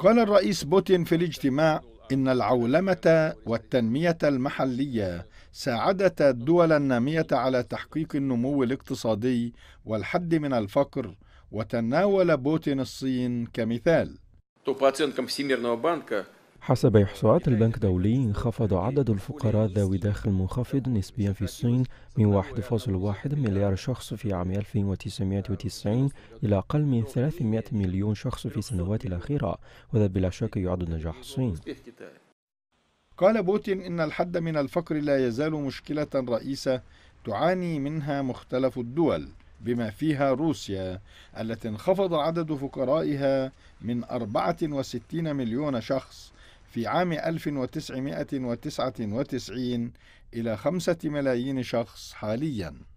قال الرئيس بوتين في الاجتماع إن العولمة والتنمية المحلية ساعدت الدول النامية على تحقيق النمو الاقتصادي والحد من الفقر وتناول بوتين الصين كمثال. حسب إحصاءات البنك الدولي انخفض عدد الفقراء ذوي دخل منخفض نسبيا في الصين من 1.1 مليار شخص في عام 1990 إلى أقل من 300 مليون شخص في السنوات الأخيرة وهذا بلا شك يعد نجاح الصين قال بوتين إن الحد من الفقر لا يزال مشكلة رئيسة تعاني منها مختلف الدول بما فيها روسيا التي انخفض عدد فقرائها من 64 مليون شخص في عام 1999 إلى خمسة ملايين شخص حالياً